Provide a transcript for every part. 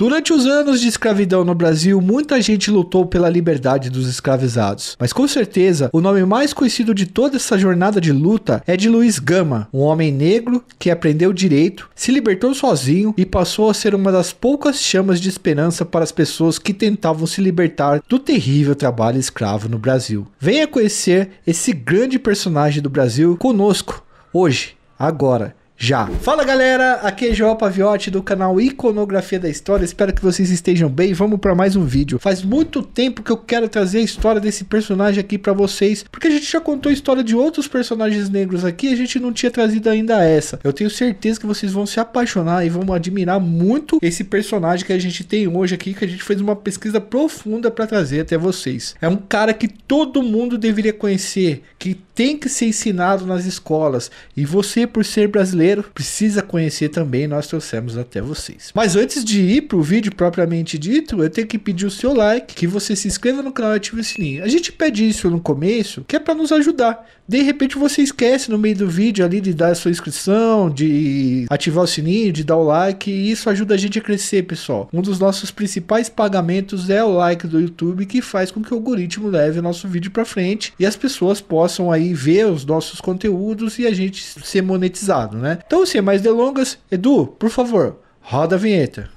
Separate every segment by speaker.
Speaker 1: Durante os anos de escravidão no Brasil, muita gente lutou pela liberdade dos escravizados. Mas com certeza, o nome mais conhecido de toda essa jornada de luta é de Luiz Gama, um homem negro que aprendeu direito, se libertou sozinho e passou a ser uma das poucas chamas de esperança para as pessoas que tentavam se libertar do terrível trabalho escravo no Brasil. Venha conhecer esse grande personagem do Brasil conosco hoje, agora já. Fala galera, aqui é João Paviotti do canal Iconografia da História. Espero que vocês estejam bem. Vamos para mais um vídeo. Faz muito tempo que eu quero trazer a história desse personagem aqui para vocês, porque a gente já contou a história de outros personagens negros aqui, a gente não tinha trazido ainda essa. Eu tenho certeza que vocês vão se apaixonar e vão admirar muito esse personagem que a gente tem hoje aqui, que a gente fez uma pesquisa profunda para trazer até vocês. É um cara que todo mundo deveria conhecer, que tem que ser ensinado nas escolas. E você, por ser brasileiro, precisa conhecer também. Nós trouxemos até vocês. Mas antes de ir para o vídeo propriamente dito, eu tenho que pedir o seu like, que você se inscreva no canal e ative o sininho. A gente pede isso no começo, que é para nos ajudar. De repente você esquece no meio do vídeo ali de dar a sua inscrição, de ativar o sininho, de dar o like. E isso ajuda a gente a crescer, pessoal. Um dos nossos principais pagamentos é o like do YouTube, que faz com que o algoritmo leve o nosso vídeo para frente e as pessoas possam aí ver os nossos conteúdos e a gente ser monetizado, né? Então, sem assim, é mais delongas, Edu, por favor, roda a vinheta.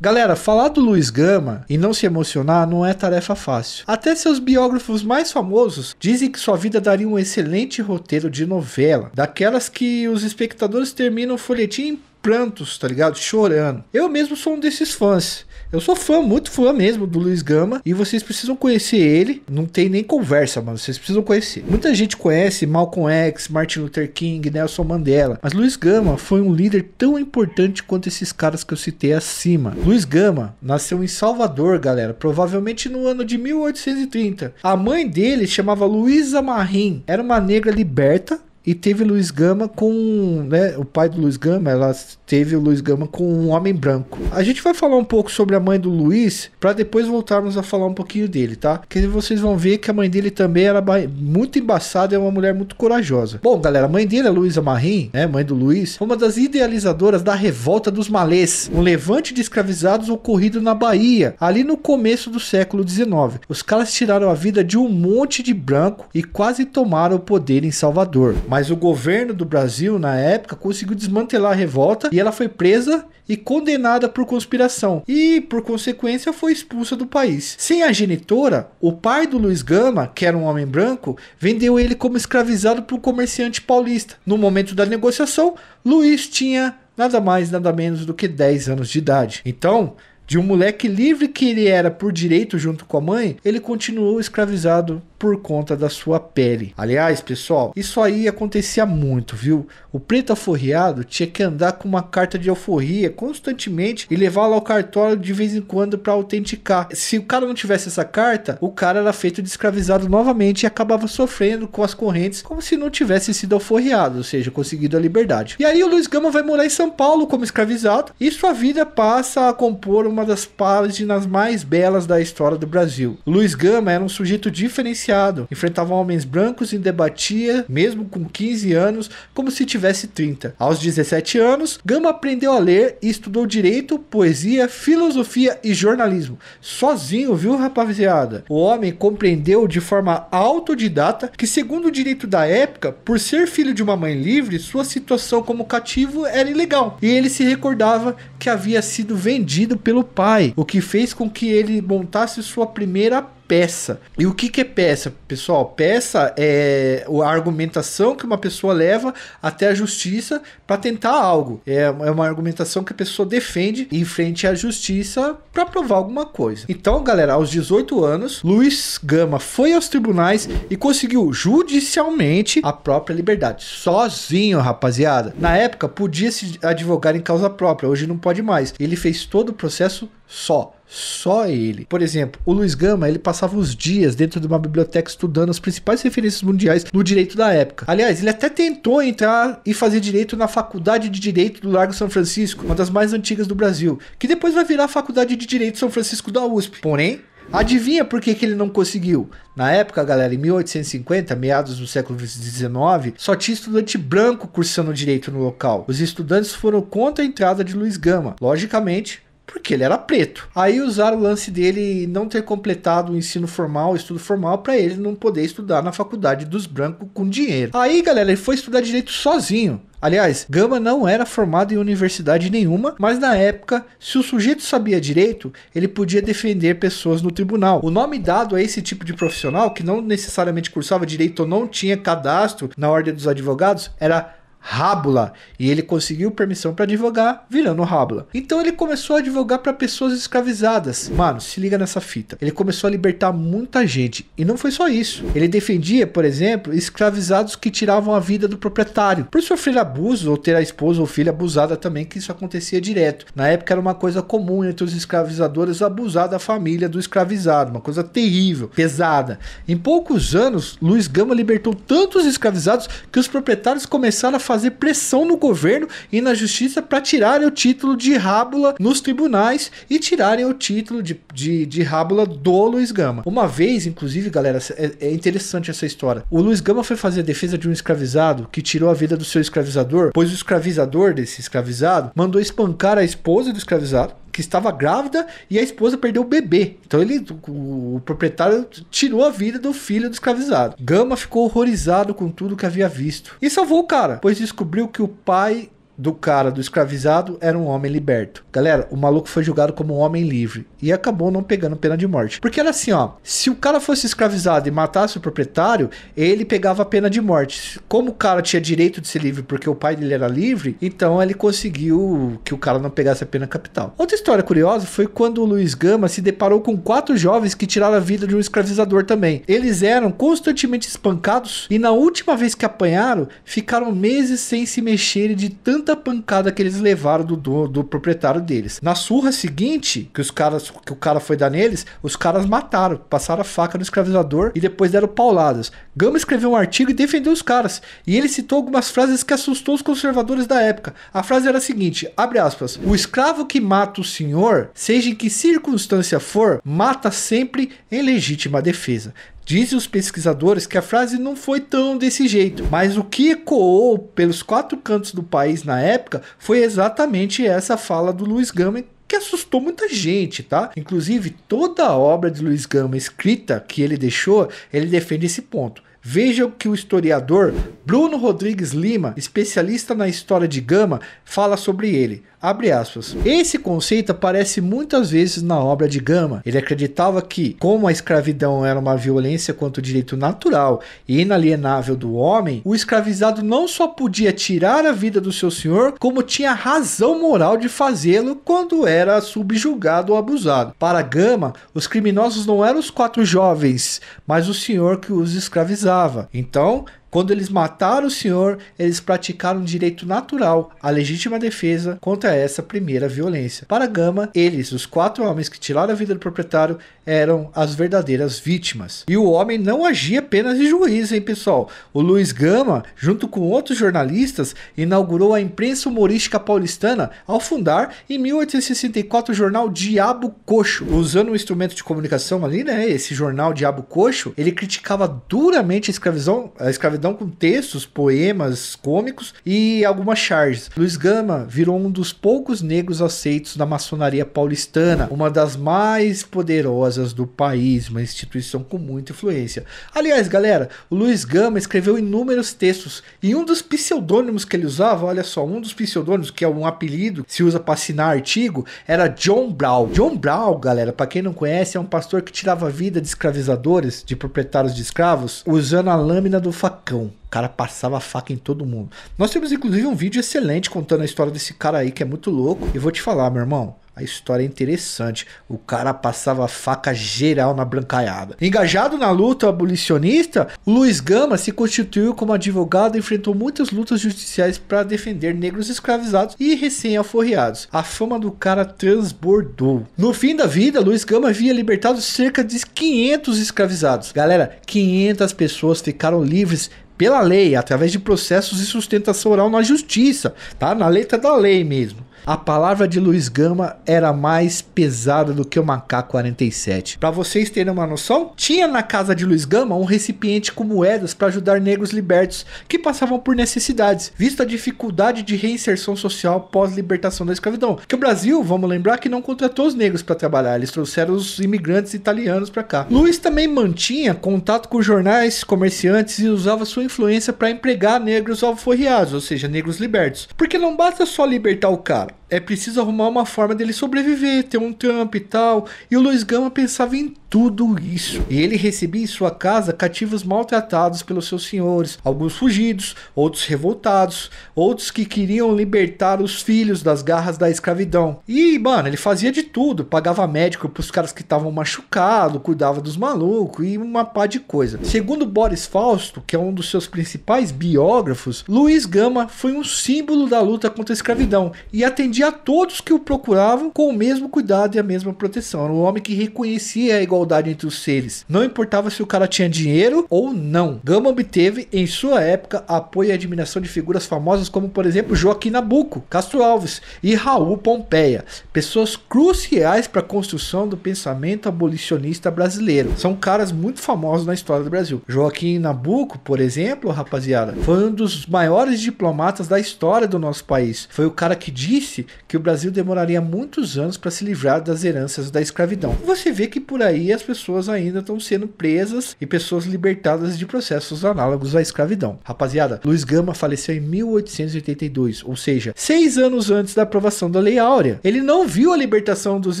Speaker 1: Galera, falar do Luiz Gama e não se emocionar não é tarefa fácil. Até seus biógrafos mais famosos dizem que sua vida daria um excelente roteiro de novela, daquelas que os espectadores terminam o folhetim em prantos, tá ligado? Chorando. Eu mesmo sou um desses fãs. Eu sou fã, muito fã mesmo do Luiz Gama. E vocês precisam conhecer ele. Não tem nem conversa, mano. Vocês precisam conhecer. Muita gente conhece Malcolm X, Martin Luther King, Nelson Mandela. Mas Luiz Gama foi um líder tão importante quanto esses caras que eu citei acima. Luiz Gama nasceu em Salvador, galera. Provavelmente no ano de 1830. A mãe dele chamava Luísa Marim. Era uma negra liberta e teve Luiz Gama com, né, o pai do Luiz Gama, ela teve o Luiz Gama com um homem branco. A gente vai falar um pouco sobre a mãe do Luiz para depois voltarmos a falar um pouquinho dele, tá? Que vocês vão ver que a mãe dele também era muito embaçada é uma mulher muito corajosa. Bom, galera, a mãe dele, a é Luísa Marim, né, mãe do Luiz, foi uma das idealizadoras da revolta dos malês, um levante de escravizados ocorrido na Bahia, ali no começo do século XIX. Os caras tiraram a vida de um monte de branco e quase tomaram o poder em Salvador. Mas mas o governo do Brasil, na época, conseguiu desmantelar a revolta e ela foi presa e condenada por conspiração. E, por consequência, foi expulsa do país. Sem a genitora, o pai do Luiz Gama, que era um homem branco, vendeu ele como escravizado para o comerciante paulista. No momento da negociação, Luiz tinha nada mais, nada menos do que 10 anos de idade. Então, de um moleque livre que ele era por direito junto com a mãe, ele continuou escravizado por conta da sua pele. Aliás, pessoal, isso aí acontecia muito, viu? O preto alforriado tinha que andar com uma carta de alforria constantemente e levá-la ao cartório de vez em quando para autenticar. Se o cara não tivesse essa carta, o cara era feito de escravizado novamente e acabava sofrendo com as correntes como se não tivesse sido alforriado, ou seja, conseguido a liberdade. E aí o Luiz Gama vai morar em São Paulo como escravizado e sua vida passa a compor uma das páginas mais belas da história do Brasil. Luiz Gama era um sujeito diferenciado Enfrentava homens brancos e debatia, mesmo com 15 anos, como se tivesse 30. Aos 17 anos, Gama aprendeu a ler e estudou direito, poesia, filosofia e jornalismo. Sozinho, viu, rapaziada? O homem compreendeu de forma autodidata que, segundo o direito da época, por ser filho de uma mãe livre, sua situação como cativo era ilegal. E ele se recordava que havia sido vendido pelo pai, o que fez com que ele montasse sua primeira peça. E o que, que é peça, pessoal? Peça é a argumentação que uma pessoa leva até a justiça para tentar algo. É, é uma argumentação que a pessoa defende em frente à justiça para provar alguma coisa. Então, galera, aos 18 anos, Luiz Gama foi aos tribunais e conseguiu judicialmente a própria liberdade. Sozinho, rapaziada. Na época, podia se advogar em causa própria, hoje não pode mais. Ele fez todo o processo só. Só ele. Por exemplo, o Luiz Gama, ele passava os dias dentro de uma biblioteca estudando as principais referências mundiais no direito da época. Aliás, ele até tentou entrar e fazer direito na Faculdade de Direito do Largo São Francisco, uma das mais antigas do Brasil, que depois vai virar a Faculdade de Direito São Francisco da USP. Porém, Adivinha por que, que ele não conseguiu? Na época, galera, em 1850, meados do século XIX, só tinha estudante branco cursando direito no local. Os estudantes foram contra a entrada de Luiz Gama. Logicamente, porque ele era preto. Aí usaram o lance dele não ter completado o ensino formal, o estudo formal, para ele não poder estudar na faculdade dos brancos com dinheiro. Aí, galera, ele foi estudar direito sozinho. Aliás, Gama não era formado em universidade nenhuma, mas na época, se o sujeito sabia direito, ele podia defender pessoas no tribunal. O nome dado a esse tipo de profissional, que não necessariamente cursava direito ou não tinha cadastro na ordem dos advogados, era Rábula e ele conseguiu permissão para advogar virando Rábula. Então ele começou a advogar para pessoas escravizadas. Mano, se liga nessa fita. Ele começou a libertar muita gente e não foi só isso. Ele defendia, por exemplo, escravizados que tiravam a vida do proprietário por sofrer abuso ou ter a esposa ou filha abusada também, que isso acontecia direto. Na época era uma coisa comum entre os escravizadores abusar da família do escravizado, uma coisa terrível, pesada. Em poucos anos, Luiz Gama libertou tantos escravizados que os proprietários começaram a fazer fazer pressão no governo e na justiça para tirarem o título de Rábula nos tribunais e tirarem o título de, de, de Rábula do Luiz Gama. Uma vez, inclusive, galera, é, é interessante essa história. O Luiz Gama foi fazer a defesa de um escravizado que tirou a vida do seu escravizador, pois o escravizador desse escravizado mandou espancar a esposa do escravizado que estava grávida e a esposa perdeu o bebê. Então ele, o, o proprietário tirou a vida do filho do escravizado. Gama ficou horrorizado com tudo que havia visto e salvou o cara, pois descobriu que o pai do cara, do escravizado, era um homem liberto. Galera, o maluco foi julgado como um homem livre e acabou não pegando pena de morte. Porque era assim, ó, se o cara fosse escravizado e matasse o proprietário, ele pegava a pena de morte. Como o cara tinha direito de ser livre porque o pai dele era livre, então ele conseguiu que o cara não pegasse a pena capital. Outra história curiosa foi quando o Luiz Gama se deparou com quatro jovens que tiraram a vida de um escravizador também. Eles eram constantemente espancados e na última vez que apanharam, ficaram meses sem se mexerem de tanto tanta pancada que eles levaram do, do, do proprietário deles. Na surra seguinte, que os caras que o cara foi dar neles, os caras mataram, passaram a faca no escravizador e depois deram pauladas. Gama escreveu um artigo e defendeu os caras. E ele citou algumas frases que assustou os conservadores da época. A frase era a seguinte: abre aspas. O escravo que mata o senhor, seja em que circunstância for, mata sempre em legítima defesa. Dizem os pesquisadores que a frase não foi tão desse jeito, mas o que ecoou pelos quatro cantos do país na época foi exatamente essa fala do Luiz Gama que assustou muita gente, tá? Inclusive, toda a obra de Luiz Gama escrita que ele deixou, ele defende esse ponto. Veja o que o historiador Bruno Rodrigues Lima, especialista na história de Gama, fala sobre ele. Abre aspas. Esse conceito aparece muitas vezes na obra de Gama. Ele acreditava que, como a escravidão era uma violência contra o direito natural e inalienável do homem, o escravizado não só podia tirar a vida do seu senhor, como tinha razão moral de fazê-lo quando era subjugado ou abusado. Para Gama, os criminosos não eram os quatro jovens, mas o senhor que os escravizava estava. Então, quando eles mataram o senhor, eles praticaram um direito natural, a legítima defesa contra essa primeira violência. Para Gama, eles, os quatro homens que tiraram a vida do proprietário, eram as verdadeiras vítimas. E o homem não agia apenas de juiz, hein, pessoal? O Luiz Gama, junto com outros jornalistas, inaugurou a imprensa humorística paulistana ao fundar, em 1864, o jornal Diabo Coxo. Usando um instrumento de comunicação ali, né? Esse jornal Diabo Coxo, ele criticava duramente a escravidão, a escravidão paredão com textos, poemas cômicos e algumas charges. Luiz Gama virou um dos poucos negros aceitos da maçonaria paulistana, uma das mais poderosas do país, uma instituição com muita influência. Aliás, galera, o Luiz Gama escreveu inúmeros textos e um dos pseudônimos que ele usava, olha só, um dos pseudônimos, que é um apelido que se usa para assinar artigo, era John Brown. John Brown, galera, para quem não conhece, é um pastor que tirava a vida de escravizadores, de proprietários de escravos, usando a lâmina do facão facão. O cara passava faca em todo mundo. Nós temos inclusive um vídeo excelente contando a história desse cara aí que é muito louco. Eu vou te falar, meu irmão. A história é interessante. O cara passava faca geral na brancaiada. Engajado na luta abolicionista, Luiz Gama se constituiu como advogado e enfrentou muitas lutas judiciais para defender negros escravizados e recém-alforriados. A fama do cara transbordou. No fim da vida, Luiz Gama havia libertado cerca de 500 escravizados. Galera, 500 pessoas ficaram livres pela lei, através de processos de sustentação oral na justiça, tá? Na letra da lei mesmo. A palavra de Luiz Gama era mais pesada do que uma K-47. Para vocês terem uma noção, tinha na casa de Luiz Gama um recipiente com moedas para ajudar negros libertos que passavam por necessidades, visto a dificuldade de reinserção social pós-libertação da escravidão. Que o Brasil, vamos lembrar, que não contratou os negros para trabalhar, eles trouxeram os imigrantes italianos para cá. Luiz também mantinha contato com jornais, comerciantes e usava sua influência para empregar negros alforriados, ou seja, negros libertos. Porque não basta só libertar o cara, é preciso arrumar uma forma dele sobreviver, ter um Trump e tal. E o Luiz Gama pensava em tudo isso. E ele recebia em sua casa cativos maltratados pelos seus senhores, alguns fugidos, outros revoltados, outros que queriam libertar os filhos das garras da escravidão. E, mano, ele fazia de tudo, pagava médico para os caras que estavam machucados, cuidava dos malucos e uma pá de coisa. Segundo Boris Fausto, que é um dos seus principais biógrafos, Luiz Gama foi um símbolo da luta contra a escravidão e atendia acudia a todos que o procuravam com o mesmo cuidado e a mesma proteção. Era um homem que reconhecia a igualdade entre os seres, não importava se o cara tinha dinheiro ou não. Gama obteve, em sua época, apoio e admiração de figuras famosas como, por exemplo, Joaquim Nabuco, Castro Alves e Raul Pompeia, pessoas cruciais para a construção do pensamento abolicionista brasileiro. São caras muito famosos na história do Brasil. Joaquim Nabuco, por exemplo, rapaziada, foi um dos maiores diplomatas da história do nosso país. Foi o cara que disse que o Brasil demoraria muitos anos para se livrar das heranças da escravidão. Você vê que por aí as pessoas ainda estão sendo presas e pessoas libertadas de processos análogos à escravidão. Rapaziada, Luiz Gama faleceu em 1882, ou seja, seis anos antes da aprovação da Lei Áurea. Ele não viu a libertação dos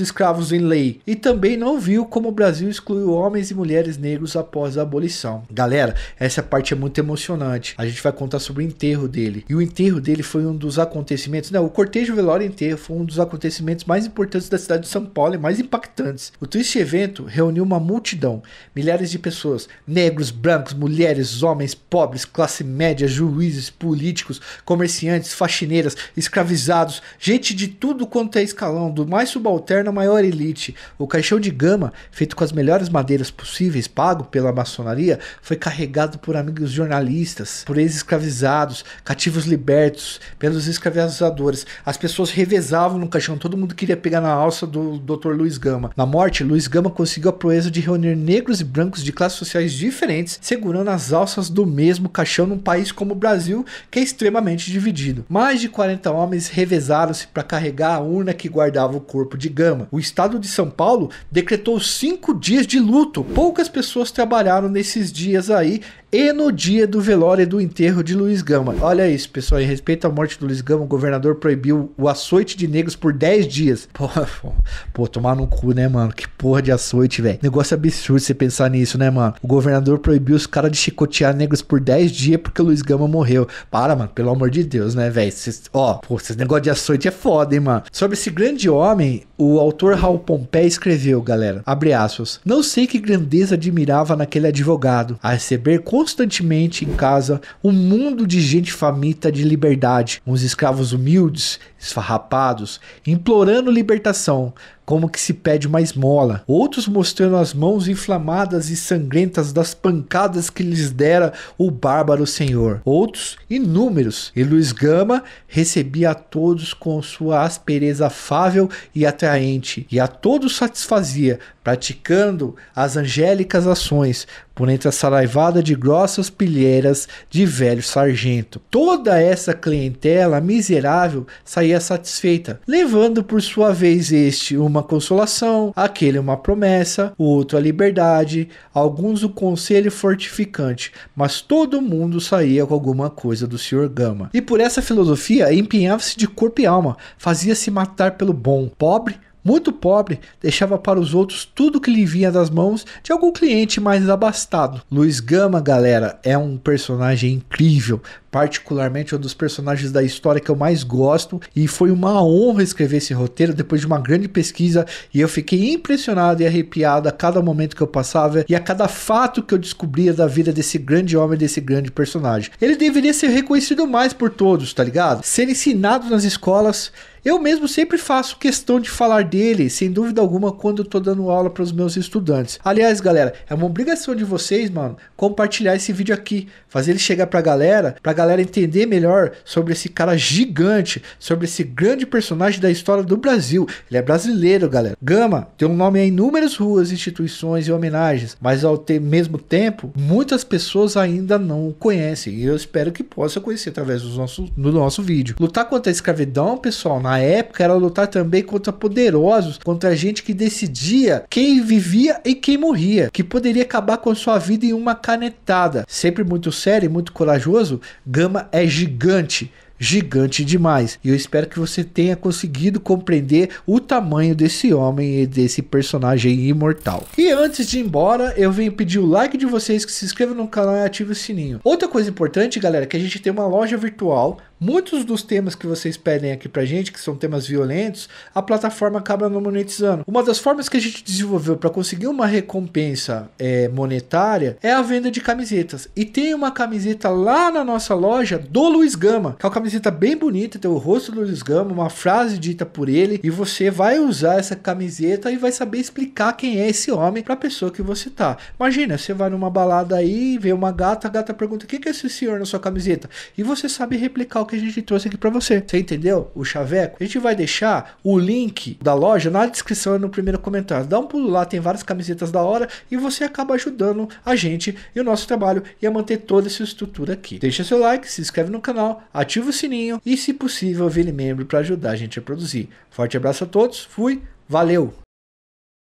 Speaker 1: escravos em lei e também não viu como o Brasil excluiu homens e mulheres negros após a abolição. Galera, essa parte é muito emocionante. A gente vai contar sobre o enterro dele. E o enterro dele foi um dos acontecimentos. Né? o cortejo velório história inteira, foi um dos acontecimentos mais importantes da cidade de São Paulo e mais impactantes. O triste evento reuniu uma multidão, milhares de pessoas, negros, brancos, mulheres, homens, pobres, classe média, juízes, políticos, comerciantes, faxineiras, escravizados, gente de tudo quanto é escalão, do mais subalterno à maior elite. O caixão de gama, feito com as melhores madeiras possíveis, pago pela maçonaria, foi carregado por amigos jornalistas, por ex-escravizados, cativos libertos, pelos escravizadores. As pessoas pessoas revezavam no caixão, todo mundo queria pegar na alça do Dr. Luiz Gama. Na morte, Luiz Gama conseguiu a proeza de reunir negros e brancos de classes sociais diferentes, segurando as alças do mesmo caixão num país como o Brasil, que é extremamente dividido. Mais de 40 homens revezaram-se para carregar a urna que guardava o corpo de Gama. O estado de São Paulo decretou cinco dias de luto. Poucas pessoas trabalharam nesses dias aí e no dia do velório e do enterro de Luiz Gama. Olha isso, pessoal. Em respeito à morte do Luiz Gama, o governador proibiu o açoite de negros por 10 dias. Pô, pô, pô tomar no cu, né, mano? Que porra de açoite, velho. Negócio absurdo você pensar nisso, né, mano? O governador proibiu os caras de chicotear negros por 10 dias porque o Luiz Gama morreu. Para, mano, pelo amor de Deus, né, velho? Ó, pô, esse negócio de açoite é foda, hein, mano? Sobre esse grande homem, o autor Raul Pompé escreveu, galera, abre aspas, não sei que grandeza admirava naquele advogado, a receber com constantemente em casa um mundo de gente faminta de liberdade, uns escravos humildes, esfarrapados, implorando libertação, como que se pede uma esmola. Outros mostrando as mãos inflamadas e sangrentas das pancadas que lhes dera o bárbaro senhor. Outros inúmeros. E Luiz Gama recebia a todos com sua aspereza afável e atraente, e a todos satisfazia, praticando as angélicas ações, por entre a saraivada de grossas pilheiras de velho sargento. Toda essa clientela miserável saía satisfeita, levando por sua vez este uma uma consolação, aquele uma promessa, o outro a liberdade, alguns o conselho fortificante, mas todo mundo saía com alguma coisa do Sr. Gama. E por essa filosofia empenhava-se de corpo e alma, fazia-se matar pelo bom, pobre muito pobre, deixava para os outros tudo que lhe vinha das mãos de algum cliente mais abastado. Luiz Gama, galera, é um personagem incrível, particularmente é um dos personagens da história que eu mais gosto e foi uma honra escrever esse roteiro depois de uma grande pesquisa e eu fiquei impressionado e arrepiado a cada momento que eu passava e a cada fato que eu descobria da vida desse grande homem, desse grande personagem. Ele deveria ser reconhecido mais por todos, tá ligado? Ser ensinado nas escolas eu mesmo sempre faço questão de falar dele, sem dúvida alguma, quando eu tô dando aula para os meus estudantes. Aliás, galera, é uma obrigação de vocês, mano, compartilhar esse vídeo aqui, fazer ele chegar pra galera, pra galera entender melhor sobre esse cara gigante, sobre esse grande personagem da história do Brasil. Ele é brasileiro, galera. Gama tem um nome em inúmeras ruas, instituições e homenagens, mas ao ter, mesmo tempo, muitas pessoas ainda não o conhecem. E eu espero que possa conhecer através do nosso, do nosso vídeo. Lutar contra a escravidão, pessoal, na época era lutar também contra poderosos, contra a gente que decidia quem vivia e quem morria, que poderia acabar com sua vida em uma canetada. Sempre muito sério e muito corajoso, Gama é gigante, gigante demais. E eu espero que você tenha conseguido compreender o tamanho desse homem e desse personagem imortal. E antes de ir embora, eu venho pedir o like de vocês, que se inscrevam no canal e ative o sininho. Outra coisa importante, galera, é que a gente tem uma loja virtual Muitos dos temas que vocês pedem aqui pra gente, que são temas violentos, a plataforma acaba não monetizando. Uma das formas que a gente desenvolveu para conseguir uma recompensa é, monetária é a venda de camisetas. E tem uma camiseta lá na nossa loja do Luiz Gama, que é uma camiseta bem bonita, tem o rosto do Luiz Gama, uma frase dita por ele, e você vai usar essa camiseta e vai saber explicar quem é esse homem pra pessoa que você tá. Imagina, você vai numa balada aí, vê uma gata, a gata pergunta: o que é esse senhor na sua camiseta? E você sabe replicar o que a gente trouxe aqui para você. Você entendeu o chaveco? A gente vai deixar o link da loja na descrição e no primeiro comentário. Dá um pulo lá, tem várias camisetas da hora e você acaba ajudando a gente e o nosso trabalho e a manter toda essa estrutura aqui. Deixa seu like, se inscreve no canal, ativa o sininho e, se possível, vire membro para ajudar a gente a produzir. Forte abraço a todos, fui, valeu!